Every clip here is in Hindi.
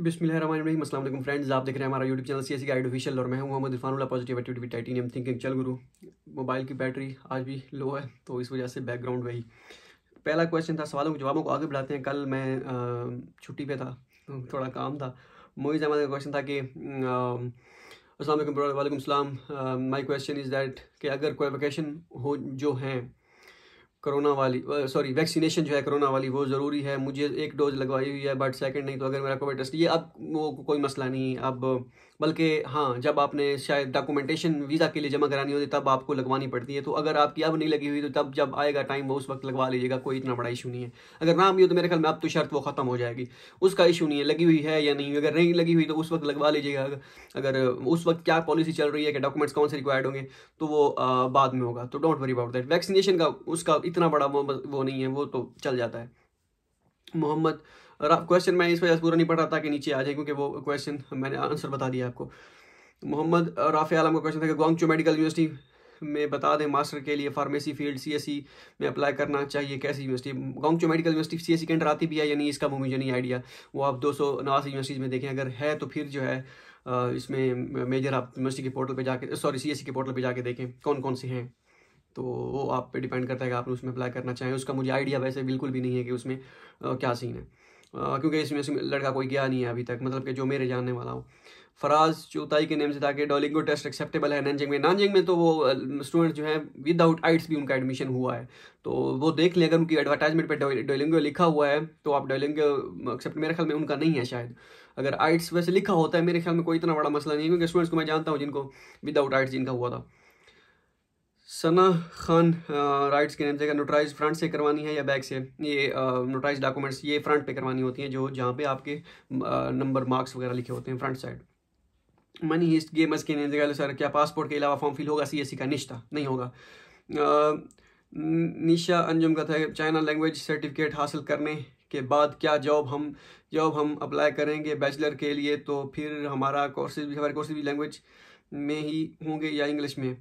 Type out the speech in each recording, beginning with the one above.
बिस्मिल्लाम असलम फ्रेंड्स आप देख रहे हैं हमारा YouTube channel C S guide official और मैं हूं Mohammad Irfanullah positive activity titanium thinking चल गुरु मोबाइल की बैटरी आज भी लो है तो इस वजह से बैकग्राउंड वही पहला क्वेश्चन था सवालों के जवाबों को आगे बढ़ाते हैं कल मैं छुट्टी पे था तो हम्म। थोड़ा काम था मोइज अहमद का क्वेश्चन था कि असल वालेकुम सलाम माई क्वेश्चन इज़ दैट कि अगर कोई वैकेशन हो जो हैं कोरोना वाली सॉरी वैक्सीनेशन जो है कोरोना वाली वो ज़रूरी है मुझे एक डोज लगवाई हुई है बट सेकंड नहीं तो अगर मेरा कोविड टेस्ट ये अब वो कोई मसला नहीं अब बल्कि हाँ जब आपने शायद डॉक्यूमेंटेशन वीज़ा के लिए जमा करानी होती तब आपको लगवानी पड़ती है तो अगर आपकी अब नहीं लगी हुई तो तब जब आएगा टाइम वो उस वक्त लगवा लीजिएगा कोई इतना बड़ा इशू नहीं है अगर ना भी हो तो मेरे ख्याल में अब तो शर्त वो ख़त्म हो जाएगी उसका इशू नहीं है लगी हुई है या नहीं अगर नहीं लगी हुई तो उस वक्त लगवा लीजिएगा अगर उस वक्त क्या पॉलिसी चल रही है कि डॉक्यूमेंट्स कौन से रिक्वायर्ड होंगे तो वो बाद में होगा तो don't worry about that vaccination का उसका इतना बड़ा वो नहीं है वो तो चल जाता है मोहम्मद क्वेश्चन मैं इस वजह से पूरा नहीं पढ़ रहा था कि नीचे आ जाए क्योंकि वो क्वेश्चन मैंने आंसर बता दिया आपको मोहम्मद राफे आलम का क्वेश्चन था कि गोंगचू मेडिकल यूनिवर्सिटी में बता दें मास्टर के लिए फार्मेसी फील्ड सी में अप्लाई करना चाहिए कैसी यूनिवर्सिटी गोंगचू मेडिकल यूनिवर्सिटी सी के अंडर आती भी है या नहीं इसका मुझे नहीं आइडिया वो आप दो सौ नवासी यूनिवर्सिटीज़ में देखें अगर है तो फिर जो है इसमें मेजर आप यूनिवर्सिटी के पोर्टल पर जाके सॉरी सी e के पोर्टल पर जाके देखें कौन कौन से हैं तो वो आप पे डिपेंड करता है कि आप उसमें अप्लाई करना चाहें उसका मुझे आइडिया वैसे बिल्कुल भी नहीं है कि उसमें क्या सीन है हाँ, क्योंकि इसमें लड़का कोई गया नहीं है अभी तक मतलब कि जो मेरे जानने वाला हूँ फराज चौताई के नेम से था कि डॉलिंगो टेस्ट एक्सेप्टेबल है नानजिंग में नानजिंग में तो वो स्टूडेंट जो है विदाउट आइट्स भी उनका एडमिशन हुआ है तो वो देख लें अगर उनकी एडवर्टाइजमेंट पर डॉलिंगो लिखा हुआ है तो आप डॉलिंगो एक्सेप्ट मेरे ख्याल में उनका नहीं है शायद अगर आइट्स वैसे लिखा होता है मेरे ख्याल में कोई इतना बड़ा मसला नहीं है क्योंकि स्टूडेंट्स को मैं जानता हूँ जिनको विदाउट आइट्स जिनका हुआ था सना खान राइट्स के नाम से नोटराइज फ्रंट से करवानी है या बैक से ये नोटराइज डॉक्यूमेंट्स ये फ्रंट पे करवानी होती हैं जो जहाँ पे आपके नंबर मार्क्स वगैरह लिखे होते हैं front side money heist gamers के नाम सर क्या पासपोर्ट के अलावा फॉर्म फिल होगा सी का निश्ता नहीं होगा निशा अंजुम का था चाइना लैंग्वेज सर्टिफिकेट हासिल करने के बाद क्या जॉब हम जॉब हम अप्लाई करेंगे बैचलर के लिए तो फिर हमारा कोर्सेज भी हमारे कोर्सेज भी लैंग्वेज में ही होंगे या इंग्लिश में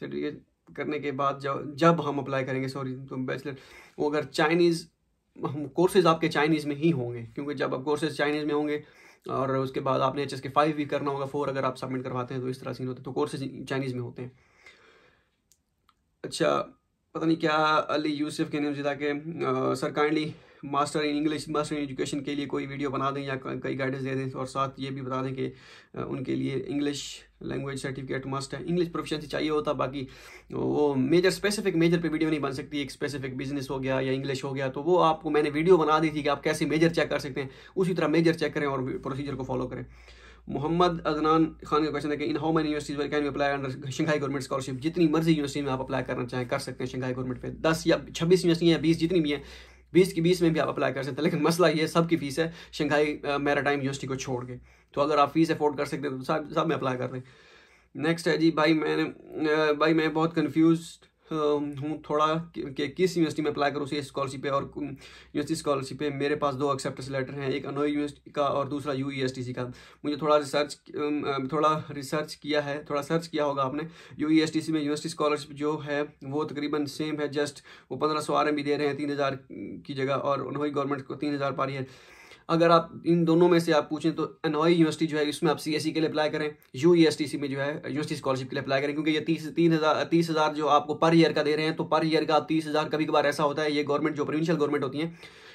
सर्टिफिकेट करने के बाद जब जब हम अप्लाई करेंगे सॉरी तो बैचलर वो अगर चाइनीज़ हम कोर्सेज आपके चाइनीज़ में ही होंगे क्योंकि जब आप कोर्सेज चाइनीज़ में होंगे और उसके बाद आपने एच के फाइव भी करना होगा फोर अगर आप सबमिट करवाते हैं तो इस तरह सीन होता तो कोर्सेज चाइनीज़ में होते हैं अच्छा पता नहीं क्या अली यूसुफ के से था के sir kindly master in English master in education के लिए कोई वीडियो बना दें या कई गाइडेंस दे दें और साथ ये भी बता दें कि उनके लिए इंग्लिश लैंग्वेज सर्टिफिकेट मस्ट है इंग्लिश से चाहिए होता बाकी वो मेजर स्पेसिफिक मेजर पे वीडियो नहीं बन सकती एक स्पेसिफिक बिजनेस हो गया या इंग्लिश हो गया तो वो आपको मैंने वीडियो बना दी थी कि आप कैसे मेजर चेक कर सकते हैं उसी तरह मेजर चेक करें और प्रोसीजर को फॉलो करें मोहम्मद अदनान खान का क्वेश्चन है कि in how many universities where can you apply under Shanghai government scholarship जितनी मर्जी यूनिवर्सिटी में आप अप्लाई करना चाहें कर सकते हैं शंघाई गवर्नमेंट पे दस या छब्बीस यूनिवर्सिटी या बीस जितनी भी हैं बीस की बीस में भी आप अप्लाई कर सकते हैं लेकिन मसला ये सब की फीस है शंघाई मेराटाइम यूनिवर्सिटी को छोड़ के तो अगर आप फीस अफोर्ड कर सकते हैं तो सब सब में अप्लाई कर दें नेक्स्ट है जी भाई मैंने uh, भाई मैं बहुत कन्फ्यूज हूँ थोड़ा कि किस यूनिवर्सिटी में अप्लाई करूँ उसे स्कॉलरशिप है और यूनिवर्सिटी स्कॉलरशिप है मेरे पास दो एक्सेप्टेंस लेटर हैं एक अनोई यूनिवर्सिटी का और दूसरा यू e का मुझे थोड़ा रिसर्च थोड़ा रिसर्च किया है थोड़ा सर्च किया होगा आपने यू e में यूनिवर्सिटी स्कॉलरशिप जो है वो तकरीबन सेम है जस्ट वो पंद्रह सौ आर भी दे रहे हैं तीन हज़ार की जगह और अनोई गवर्नमेंट को तीन हज़ार पा रही है अगर आप इन दोनों में से आप पूछें तो अनोई यूनिवर्सिटी जो है इसमें आप सी e के लिए अप्लाई करें यू e में जो है यूनिवर्सिटी स्कॉलरशिप के लिए अप्लाई करें क्योंकि ये तीस तीन हज़ार तीस हज़ार जो आपको पर ईयर का दे रहे हैं तो पर ईयर का आप तीस हज़ार कभी कभार ऐसा होता है ये गवर्नमेंट जो प्रोविंशियल गवर्नमेंट होती है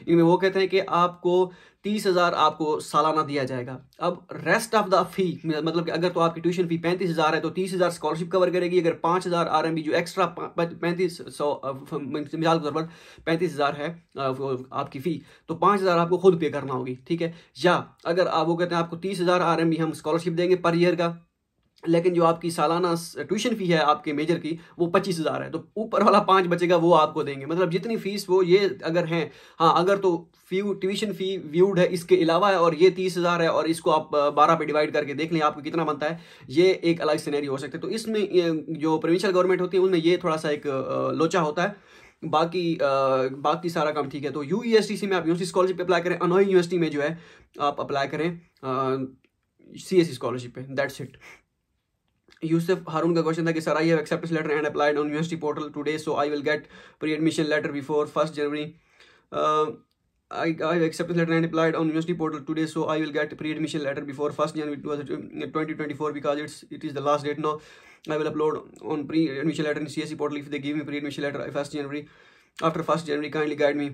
इनमें वो कहते हैं कि आपको तीस हज़ार आपको सालाना दिया जाएगा अब रेस्ट ऑफ द फी मतलब कि अगर तो आपकी ट्यूशन फी पैंतीस हज़ार है तो तीस हज़ार स्कॉलरशिप कवर करेगी अगर पाँच हज़ार आर एम बी जो एक्स्ट्रा पैंतीस सौ मिसाल के तौर पर पैंतीस हज़ार है आपकी फ़ी तो पाँच हज़ार आपको खुद पे करना होगी ठीक है या अगर आप वो कहते हैं आपको तीस हज़ार आर एम बी हम स्कॉलरशिप देंगे पर ईयर का लेकिन जो आपकी सालाना ट्यूशन फ़ी है आपके मेजर की वो पच्चीस हज़ार है तो ऊपर वाला पाँच बचेगा वो आपको देंगे मतलब जितनी फ़ीस वो ये अगर हैं हाँ अगर तो फी ट्यूशन फ़ी व्यूड है इसके अलावा है और ये तीस हज़ार है और इसको आप बारह पे डिवाइड करके देख लें आपको कितना बनता है ये एक अलग सिनेरी हो सकता है तो इसमें जो प्रोविंशियल गवर्नमेंट होती है उनमें ये थोड़ा सा एक लोचा होता है बाकी आ, बाकी सारा काम ठीक है तो यू e में आप यूनिवर्सिटी स्कॉलरशिप अप्लाई करें अनोई यूनिवर्सिटी में जो है आप अप्लाई करें सी एस स्कॉलरशिप पे दैट्स इट यूसुफ हारून का क्वेश्चन था कि sir I have accept letter and applied on university portal today so I will get pre admission letter before first January I I accept letter and applied on university portal today so I will get pre admission letter before first January twenty twenty four because it's it is the last date no I will upload on pre admission letter in C S C portal if the give me pre admission letter first January after first January kindly guide me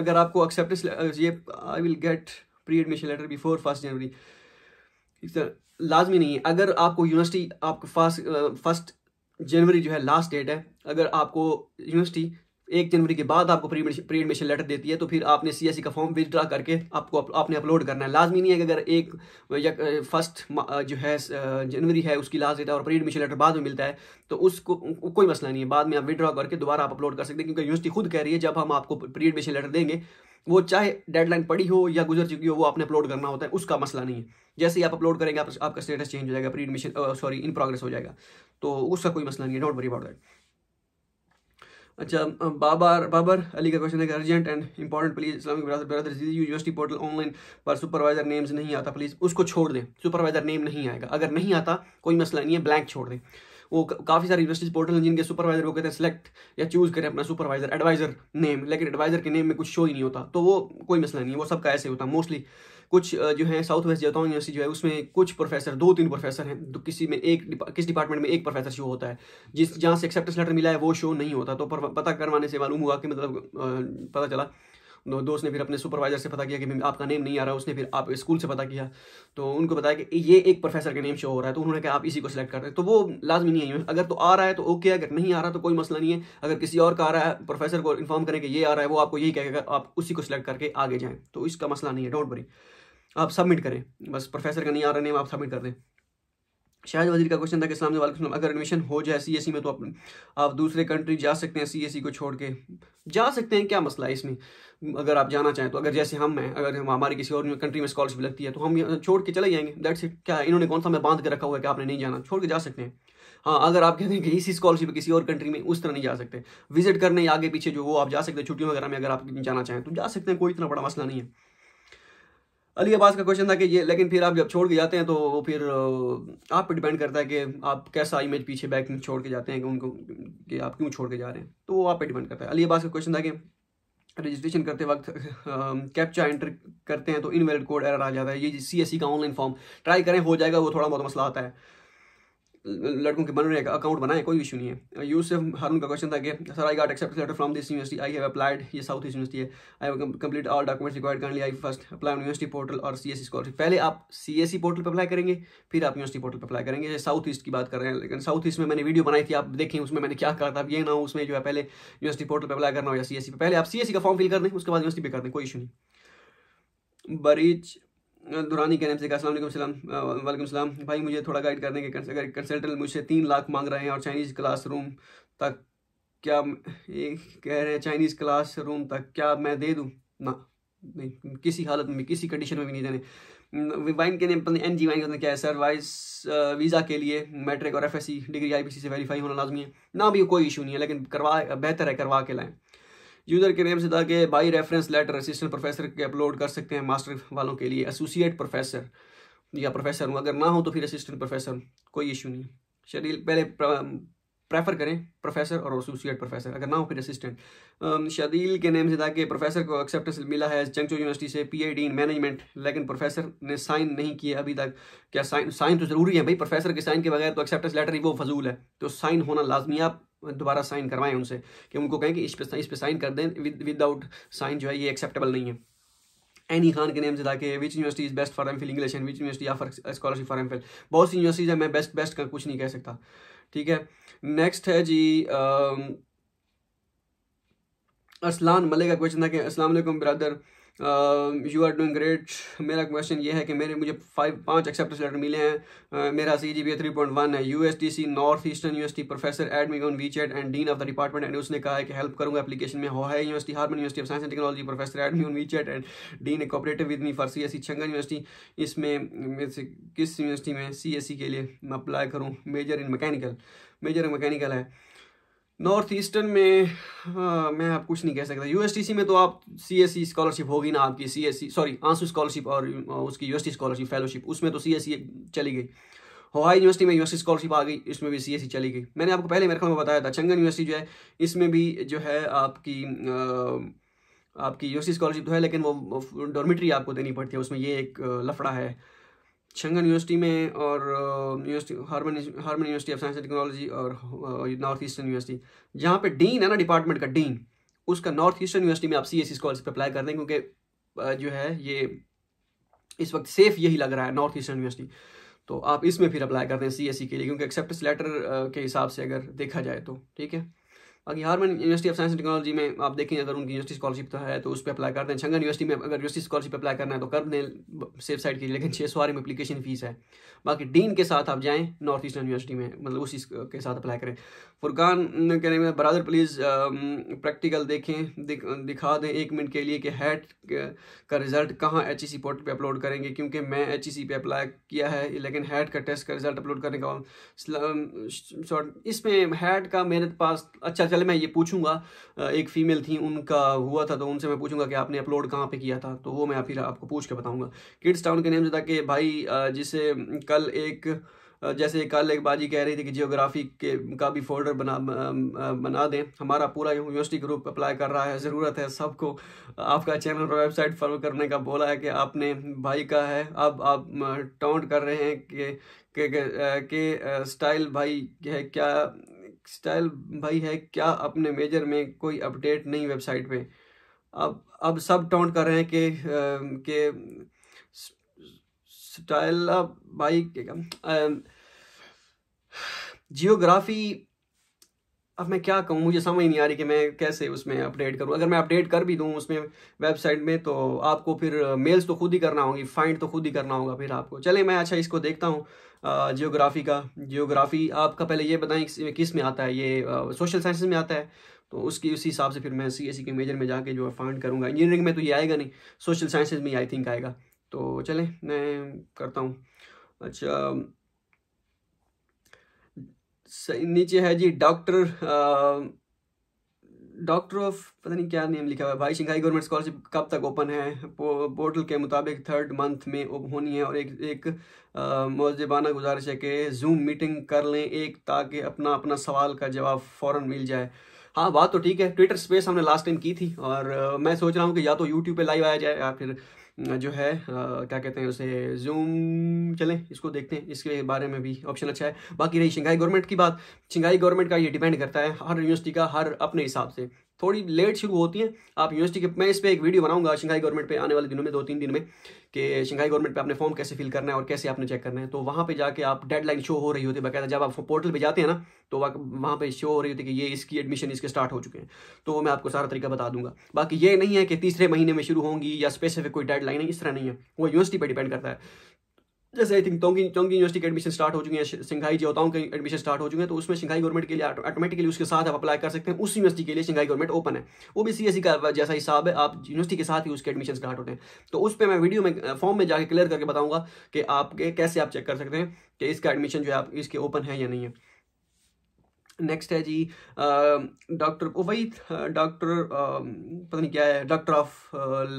अगर आपको accept I will get pre admission letter before first January लाजमी नहीं है अगर आपको यूनिवर्सिटी आपको फर्स्ट जनवरी जो है लास्ट डेट है अगर आपको यूनिवर्सिटी एक जनवरी के बाद आपको प्री एडमिशन लेटर देती है तो फिर आपने सी एस सी का फॉर्म विदड्रा करके आपको आपने अपलोड करना है लाजमी नहीं है कि अगर एक या फर्स्ट जो है जनवरी है उसकी लास्ट डेट है और प्री एडमिशन लेटर बाद में मिलता है तो उसको कोई मसला नहीं है बाद में आप विदड्रा करके दोबारा आप अपलोड कर सकते हैं क्योंकि यूनिवर्सिटी खुद कह रही है जब हम आपको प्री एडमिशन लेटर देंगे वो चाहे डेडलाइन पड़ी हो या गुजर चुकी हो वो आपने अपलोड करना होता है उसका मसला नहीं है जैसे ही आप अपलोड करेंगे आप, आपका स्टेटस चेंज हो जाएगा pre admission sorry in progress हो जाएगा तो उसका कोई मसला नहीं है नॉट वरी अबाउट दैट अच्छा बाबर बाबर अली का क्वेश्चन है urgent and important please Islamic विरासत बरदर यूनिवर्सिटी पोर्टल ऑनलाइन पर सुपरवाइजर नेम्स नहीं आता प्लीज़ उसको छोड़ दें सुपरवाइजर नेम नहीं आएगा अगर नहीं आता कोई मसला नहीं है ब्लैंक छोड़ दें वो काफ़ी सारे यूनिवर्सिटीज पोर्टल हैं जिनके सुपरवाइजर को कहते हैं सेलेक्ट या चूज़ करें अपना सुपरवाइजर एडवाइजर नेम लेकिन एडवाइजर के नेम में कुछ शो ही नहीं होता तो वो कोई मसला नहीं है वो सबका ऐसे होता मोस्टली कुछ जो है साउथ वेस्ट जयताउन यूनिवर्सिटी जो है उसमें कुछ प्रोफेसर दो तीन प्रोफेसर हैं तो किसी में एक किस डिपार्टमेंट में एक प्रोफेसर शो होता है जिस अच्छा। जहाँ से एक्सेप्टेंस लेटर मिला है वो शो नहीं होता तो पता करवाने से मालूम हुआ कि मतलब पता चला दोस्त ने फिर अपने सुपरवाइजर से पता किया कि आपका नेम नहीं आ रहा उसने फिर आप स्कूल से पता किया तो उनको बताया कि ये एक प्रोफेसर का नेम शो हो रहा है तो उन्होंने कहा आप इसी को सिलेक्ट कर रहे हैं तो वो लाजमी नहीं है अगर तो आ रहा है तो ओके अगर नहीं आ रहा तो कोई मसला नहीं है अगर किसी और का आ रहा है प्रोफेसर को इन्फॉर्म करें कि ये आ रहा है वो आपको यही कहेगा आप उसी को सिलेक्ट करके आगे जाएँ तो इसका मसला नहीं है डोंट वरी आप सबमिट करें बस प्रोफेसर का नहीं आ रहा नेम आप सबमिट कर दें शायद वजीर का क्वेश्चन था कि इस्लाम वालेकुम अगर एडमिशन हो जाए सीएससी e में तो आप, आप दूसरे कंट्री जा सकते हैं सीएससी e को छोड़ के जा सकते हैं क्या मसला है इसमें अगर आप जाना चाहें तो अगर जैसे हम हैं अगर हम हमारे किसी और कंट्री में स्कॉलरशिप लगती है तो हम छोड़ के चले जाएंगे दैट्स इट क्या इन्होंने कौन सा मैं बांध के रखा हुआ है कि आपने नहीं जाना छोड़ के जा सकते हैं हाँ अगर आप कहते हैं कि इसी स्कॉलरशिप किसी और कंट्री में उस तरह नहीं जा सकते विजिट करने आगे पीछे जो वो आप जा सकते हैं छुट्टियों वगैरह में अगर आप जाना चाहें तो जा सकते हैं कोई इतना बड़ा मसला नहीं है अली अब्बास का क्वेश्चन था कि ये लेकिन फिर आप जब छोड़ के जाते हैं तो वो फिर आप पे डिपेंड करता है कि आप कैसा इमेज पीछे बैक में छोड़ के जाते हैं कि उनको कि आप क्यों छोड़ के जा रहे हैं तो वो आप पे डिपेंड करता है अली अब्बास का क्वेश्चन था कि रजिस्ट्रेशन करते वक्त कैप्चा एंटर करते हैं तो इनवैलिड कोड एरर आ जाता है ये सी एस सी का ऑनलाइन फॉर्म ट्राई करें हो जाएगा वो थोड़ा बहुत मसला आता है लड़कों के बन रहे हैं अकाउंट बनाए कोई इशू नहीं है यूसफ uh, हारून का क्वेश्चन था कि sir I got accept letter from this university I have applied ये साउथ ईस्ट यूनिवर्सिटी है I have complete all documents required लिया I first apply university portal और सी एस स्कॉलरशिप पहले आप सी एस सी पोर्टल पर अप्लाई करेंगे फिर आप यूनिवर्सिटी पोर्टल पर अप्लाई करेंगे साउथ ईस्ट की बात कर रहे हैं लेकिन साउथ ईस्ट में मैंने वीडियो बनाई थी आप देखें उसमें मैंने क्या कहा था ये ना हो उसमें जो है पहले यूनिवर्सिटी पोर्टल पर अप्लाई करना हो या सी एस e पहले आप सी e का फॉर्म फिल कर दें उसके बाद यूनिवर्सिटी पर कर दें कोई इशू नहीं बरीच दुरानी के नाम से कहा सलाम वालेकुम सलाम भाई मुझे थोड़ा गाइड करने के अगर कंसल्टेंट मुझसे तीन लाख मांग रहे हैं और चाइनीज़ क्लासरूम तक क्या ये कह रहे हैं चाइनीज़ क्लासरूम तक क्या मैं दे दूँ ना नहीं किसी हालत में किसी कंडीशन में भी नहीं देने वाइन के नेम एन जी वाइन क्या है सर वाइस वीज़ा के लिए मैट्रिक और एफ डिग्री आई से वेरीफाई होना लाजमी है ना भी कोई इशू नहीं है लेकिन करवा बेहतर है करवा के लाएँ यूजर के नेम से ताकि by reference letter assistant professor के अपलोड कर सकते हैं मास्टर वालों के लिए एसोसिएट प्रोफेसर या प्रोफेसर हूँ अगर ना हो तो फिर असिस्टेंट प्रोफेसर कोई इशू नहीं शेड्यूल पहले प्रेफर करें प्रोफेसर और एसोसिएट प्रोफेसर अगर ना हो फिर असिस्टेंट शदील के नेम से था कि प्रोफेसर को एक्सेप्टेंस मिला है चंगचो यूनिवर्सिटी से डी इन मैनेजमेंट लेकिन प्रोफेसर ने साइन नहीं किए अभी तक क्या साइन साइन तो ज़रूरी है भाई प्रोफेसर के साइन के बगैर तो एक्सेप्टेंस लेटर ही वो फजूल है तो साइन होना लाजमी आप दोबारा साइन करवाएं उनसे कि उनको कहें कि इस पे इस पे साइन कर दें विदाउट साइन जो है ये एक्सेप्टेबल नहीं है एनी खान के नेम से ताकि which university is best for M phil English and which university offer scholarship for M phil बहुत सी यूनिवर्सिटीज़ है मैं बेस्ट बेस्ट का कुछ नहीं कह सकता ठीक है नेक्स्ट है जी असलान मलिक का क्वेश्चन था कि Aslam brother you are doing great मेरा क्वेश्चन ये है कि मेरे मुझे फाइव पाँच एक्सेप्टेंस लेटर मिले हैं uh, मेरा C G P three point one है U S T C north eastern university professor add on WeChat and dean of the department and उसने कहा है कि हेल्प करूँगा एप्लीकेशन में हो है यूनिवर्सिटी हार्मन university of science and technology professor add on WeChat and dean a cooperative with me for C S C छंगन यूनिवर्सिटी इसमें किस यूनिवर्सिटी में सी एस सी के लिए मैं अप्लाई करूँ major in mechanical major in mechanical है नॉर्थ ईस्टर्न में आ, हाँ, मैं आप कुछ नहीं कह सकता यू में तो आप सी एस सी स्कॉलरशिप होगी ना आपकी सी एस सी सॉरी आंसू स्कॉलरशिप और उसकी टी स्कॉलरशिप फेलोशिप उसमें तो सी एस सी चली गई हवाई यूनिवर्सिटी में सी स्कॉलरशिप आ गई इसमें भी सी e चली गई मैंने आपको पहले मेरे ख्याल में बताया था चंगन यूनिवर्सिटी जो है इसमें भी जो है आपकी आ, आपकी यूनिवर्सिटी स्कॉलरशिप तो है लेकिन वो डॉर्मेटरी आपको देनी पड़ती है उसमें ये एक लफड़ा है छंगन यूनिवर्सिटी में और यूनिवर्सिटी हारमन हार्मन university of science and technology और नॉर्थ ईस्टर्न यूनिवर्सिटी जहाँ पे डीन है ना डिपार्टमेंट का डीन उसका नॉर्थ ईस्टर्न यूनिवर्सिटी में आप C S C scholarship apply कर दें क्योंकि जो है ये इस वक्त सेफ यही लग रहा है नॉर्थ ईस्टर्न यूनिवर्सिटी तो आप इसमें फिर अप्लाई कर दें सी e के लिए क्योंकि एक्सेप्टेंस लेटर के हिसाब से अगर देखा जाए तो ठीक है बाकी हारमन university of science and technology में आप देखें अगर उनकी यूनिवर्सिटी स्कॉलरशिप तो है तो उस पर अप्लाई करते हैं छंगन यूनिवर्सिटी में अगर यूनिवर्सिटी स्कॉलरशिप अप्लाई करना है तो कर दें सेफ साइड लिए लेकिन छः सौ में अपलीकेशन फीस है बाकी डीन के साथ आप जाएँ नॉर्थ ईस्टर्न यूनिवर्सिटी में मतलब उसी के साथ अप्लाई करें फुरकान कह रहे हैं ब्रादर प्लीज़ प्रैक्टिकल देखें दिखा दें एक मिनट के लिए कि हैट का रिज़ल्ट कहाँ एच ई सी पोर्टल पर अपलोड करेंगे क्योंकि मैं एच ई सी पे अप्लाई किया है लेकिन हैट का टेस्ट का रिज़ल्ट अपलोड करने का शॉर्ट इसमें हैट का मेरे पास अच्छा चले मैं ये पूछूंगा एक फीमेल थी उनका हुआ था तो उनसे मैं पूछूंगा कि आपने अपलोड कहाँ पे किया था तो वो मैं फिर आपको पूछ के बताऊंगा किड्स टाउन के नेम से था कि भाई जिसे कल एक जैसे कल एक बाजी कह रही थी कि जियोग्राफी के का भी फोल्डर बना बना दें हमारा पूरा यूनिवर्सिटी ग्रुप अप्लाई कर रहा है ज़रूरत है सबको आपका चैनल और वेबसाइट फॉलो करने का बोला है कि आपने भाई का है अब आप टाउंट कर रहे हैं कि के, के, के, के स्टाइल भाई है क्या स्टाइल भाई है क्या अपने मेजर में कोई अपडेट नहीं वेबसाइट पे अब अब सब टाउंट कर रहे हैं कि के स्टाइल भाई जियोग्राफी अब मैं क्या कहूँ मुझे समझ नहीं आ रही कि मैं कैसे उसमें अपडेट करूँ अगर मैं अपडेट कर भी दूँ उसमें वेबसाइट में तो आपको फिर मेल्स तो खुद ही करना होगी फाइंड तो खुद ही करना होगा फिर आपको चले मैं अच्छा इसको देखता हूँ जियोग्राफी का जियोग्राफी आपका पहले ये बताएं किस, किस में आता है ये सोशल साइंस में आता है तो उसकी उसी हिसाब से फिर मैं सी एस के मेजर में जाके जो है फाइंड करूँगा इंजीनियरिंग में तो ये आएगा नहीं सोशल साइंसेज में आई थिंक आएगा तो चलें मैं करता हूँ अच्छा नीचे है जी डॉक्टर डॉक्टर ऑफ पता नहीं क्या नेम लिखा हुआ है भाई शिंघाई गवर्नमेंट स्कॉलरशिप कब तक ओपन है पोर्टल के मुताबिक थर्ड मंथ में होनी है और एक एक मौजबाना गुजारिश है कि जूम मीटिंग कर लें एक ताकि अपना अपना सवाल का जवाब फ़ौर मिल जाए हाँ बात तो ठीक है ट्विटर स्पेस हमने लास्ट टाइम की थी और मैं सोच रहा हूँ कि या तो यूट्यूब पे लाइव आया जाए या फिर जो है आ, क्या कहते हैं उसे जूम चलें इसको देखते हैं इसके बारे में भी ऑप्शन अच्छा है बाकी रही शिंगाई गवर्नमेंट की बात शिंगाई गवर्नमेंट का ये डिपेंड करता है हर यूनिवर्सिटी का हर अपने हिसाब से थोड़ी लेट शुरू होती है आप यूनिवर्सिटी के मैं इस पर एक वीडियो बनाऊंगा शंघाई गवर्नमेंट पे आने वाले दिनों में दो तीन दिन में कि शंघाई गवर्नमेंट पे आपने फॉर्म कैसे फिल करना है और कैसे आपने चेक करना है तो वहाँ पे जाके आप डेडलाइन शो हो रही होती है बकायदा जब आप पोर्टल पे जाते हैं ना तो वहाँ पे शो हो रही होती है कि ये इसकी एडमिशन इसके स्टार्ट हो चुके हैं तो मैं आपको सारा तरीका बता दूंगा बाकी ये नहीं है कि तीसरे महीने में शुरू होंगी या स्पेसिफिक कोई डेडलाइन है इस तरह नहीं है वो यूनिवर्सिटी पर डिपेंड करता है जैसे I think Tongji Tongji university के एडमिशन स्टार्ट हो चुकी है सिंघाई जियोताओं के एडमिशन स्टार्ट हो चुके हैं तो उसमें सिंघाई गवर्नमेंट के लिए ऑटोमेटिकली उसके साथ आप अप्लाई कर सकते हैं उस यूनिवर्सिटी के लिए सिंघाई गवर्नमेंट ओपन है वो भी सी का जैसा हिसाब है आप यूनिवर्सिटी के साथ ही उसके एडमिशन स्टार्ट होते हैं तो उस पर मैं वीडियो में फॉर्म uh, में जाकर क्लियर करके बताऊंगा कि आपके कैसे आप चेक कर सकते हैं कि इसका एडमिशन जो है आप इसके ओपन है या नहीं है नेक्स्ट है जी डॉक्टर वो वही डॉक्टर पता नहीं क्या है डॉक्टर ऑफ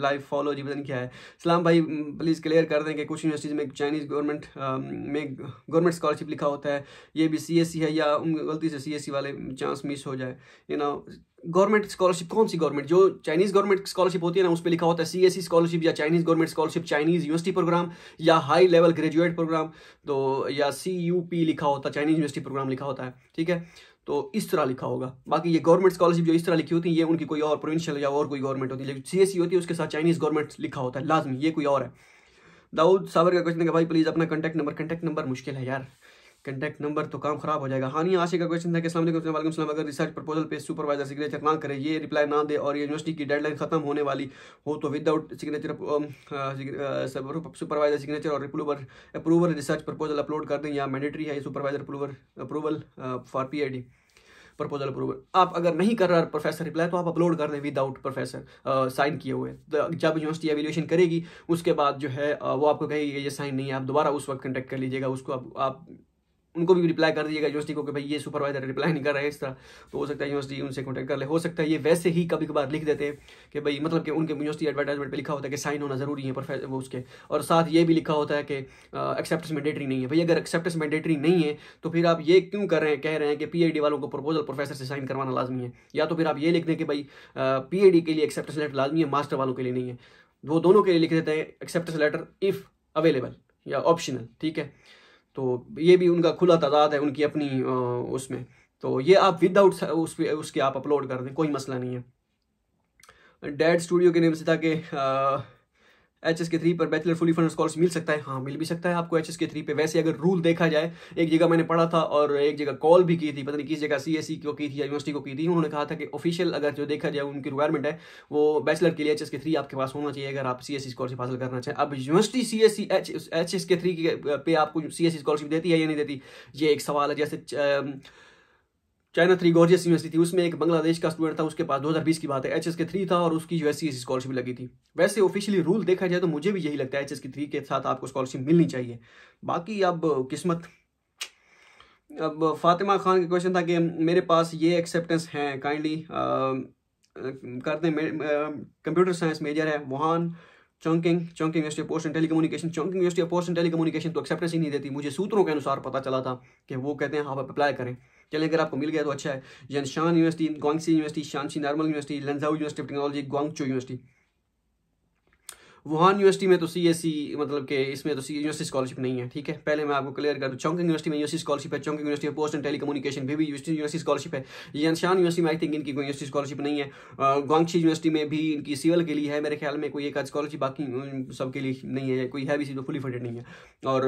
लाइफ फॉलो जी पता नहीं क्या है सलाम भाई प्लीज़ क्लियर कर दें कि कुछ यूनिवर्सिटीज़ में चाइनीज़ गवर्नमेंट में गवर्नमेंट स्कॉलरशिप लिखा होता है ये भी सी e है या उन गलती से सी e वाले चांस मिस हो जाए यू नो गवर्नमेंट स्कॉलरशिप कौन सी गवर्नमेंट जो चाइनीज गवर्नमेंट स्कॉलरशिप होती है ना उस पर लिखा होता है सी एस स्कॉलरशिप या Chinese government scholarship Chinese university program या हाई लेवल ग्रेजुएट प्रोग्राम तो या सी यू पी लिखा होता है चाइनीज यूनिवर्सिटी प्रोग्राम लिखा होता है ठीक है तो इस तरह लिखा होगा बाकी ये गवर्नमेंट स्कॉलरशिप जो इस तरह लिखी होती है ये उनकी कोई और प्रोविंशियल या और कोई गवर्नमेंट होती है लेकिन सीएससी e होती है उसके साथ चाइनीज़ गवर्नमेंट लिखा होता है लाजमी ये कोई और है दाऊद सावर का क्वेश्चन है भाई प्लीज़ अपना कॉन्टैक्ट नंबर कॉन्टैक्ट नंबर मुश्किल है यार कंटैक्ट नंबर तो काम खराब हो जाएगा हानी आशी का क्वेश्चन था कि अस्सलाम अगर रिसर्च प्रपोजल पे सुपरवाइजर सिग्नेचर ना करे ये रिप्लाई ना दे और यूनिवर्सिटी की डेडलाइन खत्म होने वाली हो तो विदाउट सिग्नेचर सुपरवाइजर सिग्नेचर और approver approval research proposal upload कर दें या मैंडेटरी है supervisor approval approval for P proposal approval आप अगर नहीं कर रहा प्रोफेसर रिप्लाई तो आप अपलोड कर दें विदाउट प्रोफेसर साइन किए हुए तो जब यूनिवर्सिटी एवेल्यूशन करेगी उसके बाद जो है uh, वो आपको कहेगी ये साइन नहीं है आप दोबारा उस वक्त कंटेक्ट कर लीजिएगा उसको आप उनको भी रिप्लाई कर दीजिएगा यूनिवर्सिटी को कि भाई ये सुपरवाइजर रिप्लाई नहीं कर रहा है इस तरह तो हो सकता है यूनिवर्सिटी उनसे कॉन्टैक्ट कर ले हो सकता है ये वैसे ही कभी कभार लिख देते हैं कि भाई मतलब कि उनके यूनिवर्सिटी एडवर्टाइजमेंट पे लिखा होता है कि साइन होना जरूरी है प्रोफेसर वो उसके और साथ ये भी लिखा होता है कि एक्सेप्टेंस मैंडेटरी नहीं है भाई अगर एक्सेप्टेंस मैंडेटरी नहीं है तो फिर आप ये क्यों कर रहे हैं कह रहे हैं कि पी वालों को प्रपोजल प्रोफेसर से साइन करवाना लाजमी है या तो फिर आप ये लिख दें कि भाई पी के लिए एक्सेप्टेंस लेटर लाजमी है मास्टर वालों के लिए नहीं है वो दोनों के लिए लिख देते हैं एक्सेप्टेंस लेटर इफ़ अवेलेबल या ऑप्शनल ठीक है तो ये भी उनका खुला तादाद है उनकी अपनी उसमें तो ये आप विदाउट उस उसके आप अपलोड कर दें कोई मसला नहीं है डैड स्टूडियो के नेम से था कि एच एस के थ्री पर बैचलर फुली फंड स्कॉलरशिप मिल सकता है हाँ मिल भी सकता है आपको एच एस के थ्री पर वैसे अगर रूल देखा जाए एक जगह मैंने पढ़ा था और एक जगह कॉल भी की थी पता नहीं किस जगह सी एस सी को की थी या यूनिवर्सिटी को की थी उन्होंने कहा था कि ऑफिशियल अगर जो देखा जाए उनकी रिक्वायरमेंट है वो बैचलर के लिए एच एस के थ्री आपके पास होना चाहिए अगर आप सी एस सी स्कॉलरशिप हासिल करना चाहें अब university C S C H H S K three के पे आपको सी एस सी स्कॉलरशिप देती है या नहीं देती ये एक सवाल है जैसे चाइना थ्री गॉर्जियस यूनिवर्सिटी थी उसमें एक बांग्लादेश का स्टूडेंट था उसके पास 2020 की बात है एच एस के थ्री था और उसकी यू एस स्कॉलरशिप लगी थी वैसे ऑफिशियली रूल देखा जाए तो मुझे भी यही लगता है एच एस के थ्री के साथ आपको स्कॉलरशिप मिलनी चाहिए बाकी अब किस्मत अब फातिमा खान का क्वेश्चन था कि मेरे पास ये एक्सेप्टेंस हैं काइंडली कर दें कंप्यूटर साइंस मेजर है Wuhan Chongqing Chongqing university post and telecommunication Chongqing university post and telecommunication तो एक्सेप्टेंस ही नहीं देती मुझे सूत्रों के अनुसार पता चला था कि वो कहते हैं आप अप्लाई करें चलिए अगर आपको मिल गया तो अच्छा है Shan university Guangxi university Shaanxi normal university Lanzhou university of technology Guangzhou university Wuhan university में तो सी e, मतलब कि इसमें तो सी यूनिवर्सिटी स्कॉलरशिप नहीं है ठीक है पहले मैं आपको क्लियर कर दूँ चौंकिंग यूनिवर्सिटी में यूनिवर्सिटी स्कॉलरशिप है चौंक यूनिवर्सिटी में पोस्ट एंड टेलीकम्युनिकेशन भी भी यूनिवर्सिटी स्कॉलरशिप है यानशान यूनिवर्सिटी में आई थिंक इनकी कोई यूनिवर्सिटी स्कॉलरशिप नहीं है ग्वांगशी यूनिवर्सिटी में भी इनकी सिविल के लिए है मेरे ख्याल में कोई एक स्कॉलरशिप बाकी सबके लिए नहीं है कोई है भी सी तो फुली फंडेड नहीं है और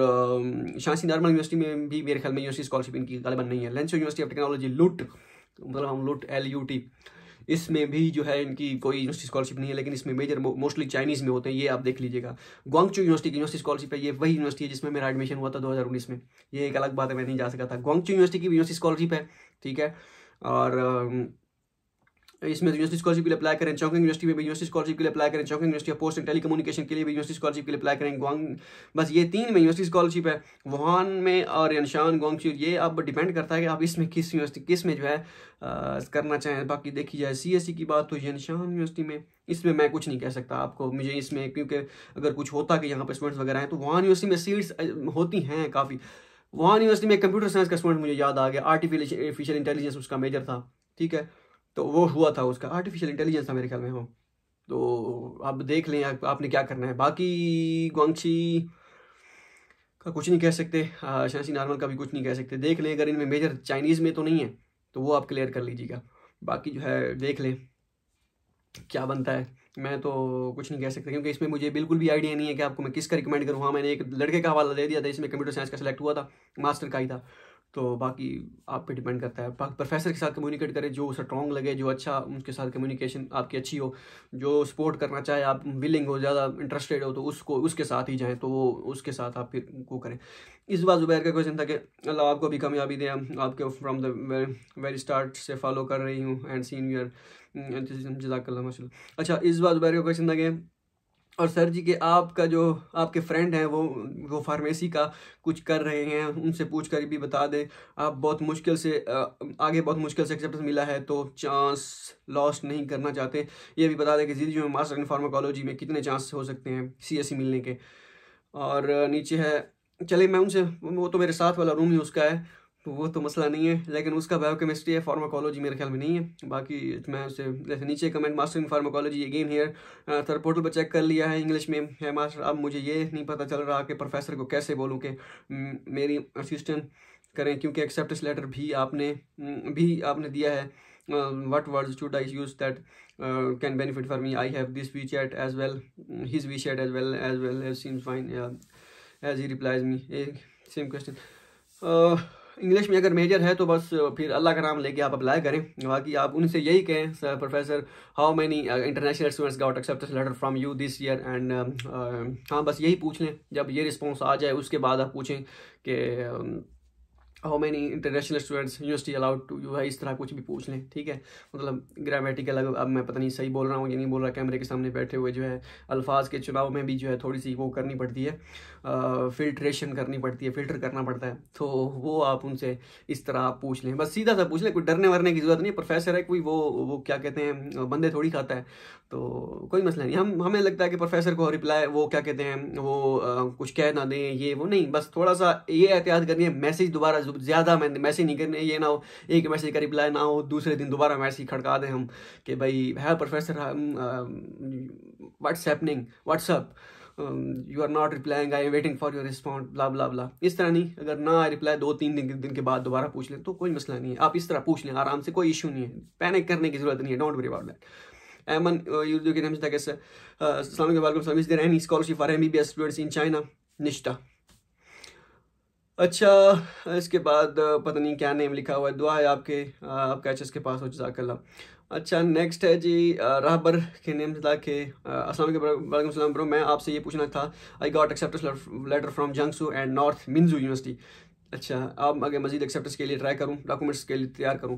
शांसी नॉर्मल यूनिवर्सिटी में भी मेरे ख्याल में यूनिवर्सिटी स्कॉलरशिप इनकी गलबन नहीं है लेंसो यूनिवर्सिटी ऑफ टेक्नोलॉजी लुट मतलब हम लुट एल यू टी इसमें भी जो है इनकी कोई यूनिवर्सिटी स्कॉलरशिप नहीं है लेकिन इसमें मेजर मोस्टली चाइनीज़ में होते हैं ये आप देख लीजिएगा ग्वांगचू यूनिवर्सिटी की यूनिवर्सिटी स्कॉलरशिप है ये वही यूनिवर्सिटी है जिसमें मेरा एडमिशन हुआ था दो में ये एक अलग बात है मैं नहीं जा सका था ग्वांगचू यूनिवर्सिटी की यूनिवर्सिटी स्कॉलरशिप है ठीक है और इसमें यूनिवर्सिटी तो स्कॉलरशिप के लिए अप्लाई करें चौकिंग यूनिवर्सिटी में भी यूनिवर्सिटी स्कॉलरशिप के लिए अप्लाई करें Chongqing university of post and telecommunication के लिए भी यूनिवर्सिटी स्कॉलरशिप के लिए अप्लाई करें गुआंग बस ये तीन में यूनिवर्सिटी स्कॉलरशिप है वुहान में और यनशान गुआंग ये अब डिपेंड करता है कि आप इसमें किस यूनिवर्सिटी किस में जो है आ, करना चाहें बाकी देखी जाए सी e की बात तो यनशान यूनिवर्सिटी में इसमें मैं कुछ नहीं कह सकता आपको मुझे इसमें क्योंकि अगर कुछ होता कि यहाँ पर स्टूडेंट्स वगैरह हैं तो वुहान यूनिवर्सिटी में सीट्स होती हैं काफ़ी वुहान यूनिवर्सिटी में कंप्यूटर साइंस का स्टूडेंट मुझे याद आ गया आर्टिफिशियल इंटेलिजेंस उसका मेजर था ठीक है तो वो हुआ था उसका आर्टिफिशियल इंटेलिजेंस था मेरे ख्याल में हो तो आप देख लें आप, आपने क्या करना है बाकी ग्वांगशी का कुछ नहीं कह सकते शनासी नॉर्मल का भी कुछ नहीं कह सकते देख लें अगर इनमें मेजर चाइनीज़ में तो नहीं है तो वो आप क्लियर कर लीजिएगा बाकी जो है देख लें क्या बनता है मैं तो कुछ नहीं कह सकता क्योंकि इसमें मुझे बिल्कुल भी आइडिया नहीं है कि आपको मैं किसका रिकमेंड करूँ हाँ मैंने एक लड़के का हवाला दे दिया था इसमें कंप्यूटर साइंस का सिलेक्ट हुआ था मास्टर का ही था तो बाकी आप पे डिपेंड करता है बाकी प्रोफेसर के साथ कम्युनिकेट करें जो स्ट्रॉन्ग लगे जो अच्छा उनके साथ कम्युनिकेशन आपकी अच्छी हो जो सपोर्ट करना चाहे आप विलिंग हो ज़्यादा इंटरेस्टेड हो तो उसको उसके साथ ही जाएँ तो वो उसके साथ आप फिर वो करें इस बार जुबैर का क्वेश्चन था कि अल्लाह आपको भी कामयाबी दें आपके फ्राम द वेरी स्टार्ट से फॉलो कर रही हूँ एंड सीनियर जजाकल्ला अच्छा इस बार जुबैर का क्वेश्चन था कि और सर जी के आपका जो आपके फ्रेंड हैं वो वो फार्मेसी का कुछ कर रहे हैं उनसे पूछ कर भी बता दें आप बहुत मुश्किल से आगे बहुत मुश्किल से एक्सेप्टेंस मिला है तो चांस लॉस नहीं करना चाहते ये भी बता दें कि जिंदगी में मास्टर इन फार्माकोलॉजी में कितने चांस हो सकते हैं सी e मिलने के और नीचे है चले मैं उनसे वो तो मेरे साथ वाला रूम ही उसका है तो वो तो मसला नहीं है लेकिन उसका बायोकेमिस्ट्री है फार्माकोलॉजी मेरे ख्याल में नहीं है बाकी मैं उसे जैसे नीचे comment master in pharmacology again here third portal पर चेक कर लिया है इंग्लिश में है मास्टर अब मुझे ये नहीं पता चल रहा कि प्रोफेसर को कैसे बोलूँ कि मेरी असिस्टेंट करें क्योंकि एक्सेप्टेंस लेटर भी आपने भी आपने दिया है what word should I use that can benefit for me I have this WeChat as well his WeChat as well as well as seems fine as he replies me same question English में अगर मेजर है तो बस फिर अल्लाह का नाम लेके आप अप्लाई करें बाकी आप उनसे यही कहें sir professor how many international students got accept letter from you this year and हाँ बस यही पूछ लें जब ये रिस्पॉन्स आ जाए उसके बाद आप पूछें कि um, how many international students university allowed to you है इस तरह कुछ भी पूछ लें ठीक है मतलब ग्रामेटिकल अब मैं पता नहीं सही बोल रहा हूँ या नहीं बोल रहा कैमरे के सामने बैठे हुए जो है अल्फाज के चुनाव में भी जो है थोड़ी सी वो करनी पड़ती है फिल्ट्रेशन करनी पड़ती है फिल्टर करना पड़ता है तो वो आप उनसे इस तरह आप पूछ लें बस सीधा सा पूछ लें कोई डरने वरने की जरूरत नहीं प्रोफेसर है कोई वो वो क्या कहते हैं बंदे थोड़ी खाता है तो कोई मसला नहीं हम हमें लगता है कि प्रोफेसर को रिप्लाई वो क्या कहते हैं वो कुछ कह ना दें ये वो नहीं बस थोड़ा सा ये एहतियात करनी है मैसेज दोबारा ज़्यादा मैंने मैसेज नहीं करने ये ना हो एक मैसेज का रिप्लाई ना हो दूसरे दिन दोबारा मैसेज खड़का दें हम कि भाई है professor what's happening WhatsApp you are not replying I am waiting for your respond blah blah blah इस तरह नहीं अगर ना आए रिप्लाई दो तीन दिन, दिन के बाद दोबारा पूछ लें तो कोई मसला नहीं है आप इस तरह पूछ लें आराम से कोई इशू नहीं है पैनिक करने की जरूरत नहीं है don't worry about that Ayman Yurdukin service दे रहे हैं scholarship for M B B S students in China Nishtha अच्छा इसके बाद पता नहीं क्या नेम लिखा हुआ है दुआ है आपके आप कैच के पास हो जजाकल्ला अच्छा नेक्स्ट है जी राहबर के नेम था के असलम के वालेकुम ब्रो मैं आपसे ये पूछना था I got accept letter from Jiangsu and north Minzu university अच्छा अब अगर मजीद एक्सेप्टेंस के लिए ट्राई करूँ डॉक्यूमेंट्स के लिए तैयार करूँ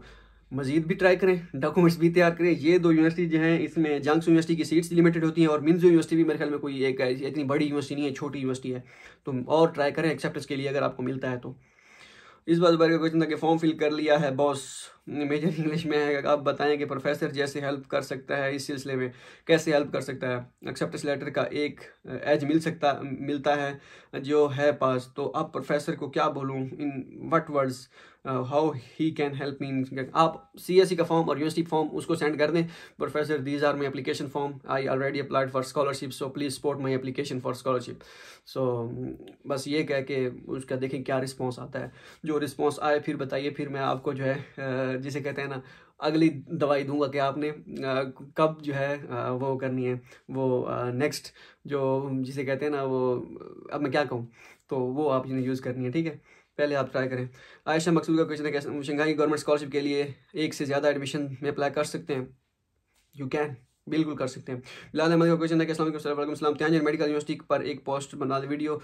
मजीद भी ट्राई करें डॉक्यूमेंट्स भी तैयार करें ये दो यूनिवर्सिटी जो हैं इसमें जंग्स यूनिवर्सिटी की सीट्स लिमिटेड होती हैं और मिन्स यूनिवर्सिटी भी मेरे ख्याल में कोई एक इतनी बड़ी यूनिवर्सिटी नहीं है छोटी यूनिवर्सिटी है तो और ट्राई करें एक्सेप्टेंस के लिए अगर आपको मिलता है तो इस बात बारे में क्वेश्चन था कि फॉर्म फिल कर लिया है बॉस मेजर इंग्लिश में है आप बताएं कि प्रोफेसर जैसे हेल्प कर सकता है इस सिलसिले में कैसे हेल्प कर सकता है एक्सेप्टेंस लेटर का एक एज मिल सकता मिलता है जो है पास तो अब प्रोफेसर को क्या बोलूँ in what words how he can help me आप सी एस सी का फॉर्म और यूनिवर्सिटी फॉर्म उसको सेंड कर दें professor these are my application form I already applied for scholarship so please support my application for scholarship so बस ये कह के उसका देखें क्या रिस्पॉन्स आता है जो रिस्पॉन्स आए फिर बताइए फिर मैं आपको जो है uh, जिसे कहते हैं ना अगली दवाई दूंगा कि आपने uh, कब जो है uh, वो करनी है वो नेक्स्ट जो जिसे कहते हैं ना वो अब मैं क्या कहूँ तो वो जिन्हें यूज़ करनी है ठीक है पहले आप ट्राई करें आयशा मकसूद का क्वेश्चन है कैसे शंघाई गवर्नमेंट स्कॉलरशिप के लिए एक से ज़्यादा एडमिशन में अप्लाई कर सकते हैं यू कैन बिल्कुल कर सकते हैं लाल अहमद का क्वेश्चन है कि असलम त्यान मेडिकल यूनिवर्सिटी पर एक पोस्ट बना दें वीडियो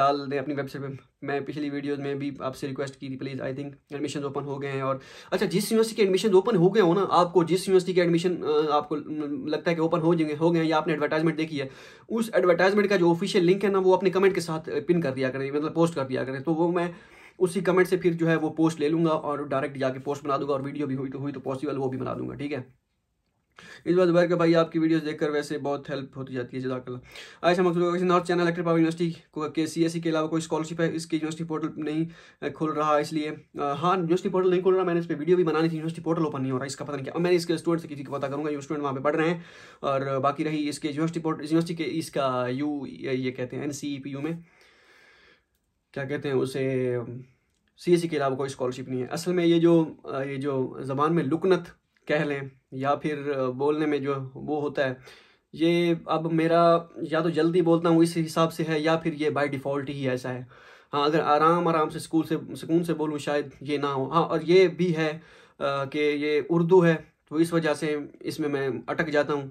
डाल दें अपनी वेबसाइट पे मैं पिछली वीडियोस में भी आपसे रिक्वेस्ट की थी please I think admission open हो गए हैं और अच्छा जिस यूनिवर्सिटी के एडमिशन ओपन हो गए हो ना आपको जिस यूनिवर्सिटी के एडमिशन आपको लगता है कि ओपन हो जाएंगे हो गए या आपने एडवर्टाइजमेंट देखी है उस एडवर्टाइजमेंट का जो ऑफिशियल लिंक है ना वो अपने कमेंट के साथ पिन कर दिया करें मतलब पोस्ट कर दिया करें तो वो मैं उसी कमेंट से फिर जो है वो पोस्ट ले लूँगा और डायरेक्ट जाके पोस्ट बना दूंगा और वीडियो भी हुई तो हुई तो पॉसिबल वो भी बना दूंगा ठीक है इस भर के भाई आपकी वीडियोस देखकर वैसे बहुत हेल्प होती जाती है जजाकल्ला आयशा मकसूद का north China electric power university को के सी के अलावा कोई स्कॉलरशिप है इसके यूनिवर्सिटी पोर्टल नहीं खुल रहा इसलिए हाँ यूनिवर्सिटी पोर्टल नहीं खुल रहा मैंने इस पर वीडियो भी बनानी थी यूनिवर्सिटी पोर्टल ओपन नहीं हो रहा इसका पता नहीं किया मैं इसके स्टूडेंट से किसी को पता करूँगा स्टूडेंट वहाँ पर पढ़ रहे हैं और बाकी रही इसके यूनिवर्सिटी पोर्टल यूनिवर्सिटी के इसका यू ये कहते हैं एन सी पी यू में क्या कहते हैं उसे सी e के अलावा कोई स्कॉलरशिप नहीं है असल में ये जो ये जो ज़बान में लुकनत कह लें या फिर बोलने में जो वो होता है ये अब मेरा या तो जल्दी बोलता हूँ इस हिसाब से है या फिर ये बाय डिफ़ॉल्ट ही ऐसा है हाँ अगर आराम आराम से स्कूल से सुकून से बोलूँ शायद ये ना हो हाँ और ये भी है कि ये उर्दू है तो इस वजह से इसमें मैं अटक जाता हूँ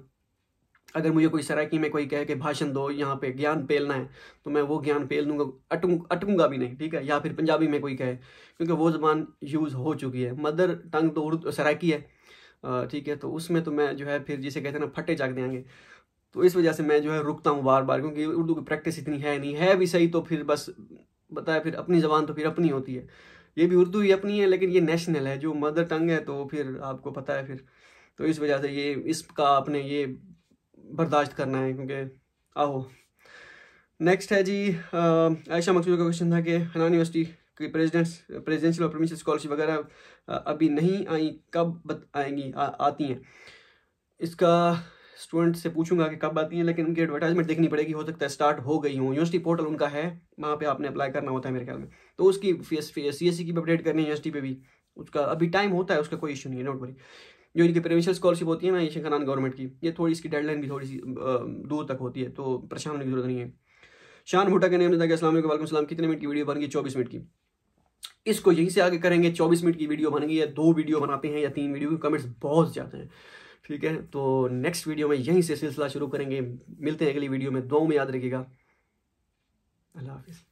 अगर मुझे कोई सराकी में कोई कहे कि भाषण दो यहाँ पे ज्ञान पेलना है तो मैं वो ज्ञान पेल दूँगा अटूँ अटूँगा भी नहीं ठीक है या फिर पंजाबी में कोई कहे क्योंकि वो ज़बान यूज़ हो चुकी है मदर टंग तो उर्दू सराकी है ठीक है तो उसमें तो मैं जो है फिर जिसे कहते हैं ना फटे जाग देंगे तो इस वजह से मैं जो है रुकता हूँ बार बार क्योंकि उर्दू की प्रैक्टिस इतनी है नहीं है भी सही तो फिर बस बताया फिर अपनी जबान तो फिर अपनी होती है ये भी उर्दू ही अपनी है लेकिन ये नेशनल है जो मदर टंग है तो फिर आपको पता है फिर तो इस वजह से ये इसका आपने ये बर्दाश्त करना है क्योंकि आहो नेक्स्ट है जी आयशा मकसूद का क्वेश्चन था कि हनान यूनिवर्सिटी कि प्रेजिडेंट्स प्रेजिडेंशियल और प्रोविंशियल स्कॉलरशिप वगैरह अभी नहीं आई कब बत, आएंगी आ, आती हैं इसका स्टूडेंट से पूछूंगा कि कब आती हैं लेकिन उनकी एडवर्टाइजमेंट देखनी पड़ेगी हो सकता है स्टार्ट हो गई हूँ यूनिवर्सिटी पोर्टल उनका है वहाँ पे आपने अप्लाई करना होता है मेरे ख्याल में तो उसकी सी एस सी की भी अपडेट करनी है यूनिवर्सिटी पर भी उसका अभी टाइम होता है उसका कोई इशू नहीं है नोट वरी जो इनकी प्रोविंशियल स्कॉलरशिप होती है ना ईशन खान गवर्नमेंट की ये थोड़ी इसकी डेडलाइन भी थोड़ी सी दूर तक होती है तो परेशान होने की जरूरत नहीं है शान भुटा के नेम जगह असल वालेकुम कितने मिनट की वीडियो बन गई चौबीस मिनट की इसको यहीं से आगे करेंगे चौबीस मिनट की वीडियो बन गई है दो वीडियो बनाते हैं या तीन वीडियो के कमेंट्स बहुत ज़्यादा हैं ठीक है तो नेक्स्ट वीडियो में यहीं से सिलसिला शुरू करेंगे मिलते हैं अगली वीडियो में दो में याद रखिएगा अल्लाह हाफिज़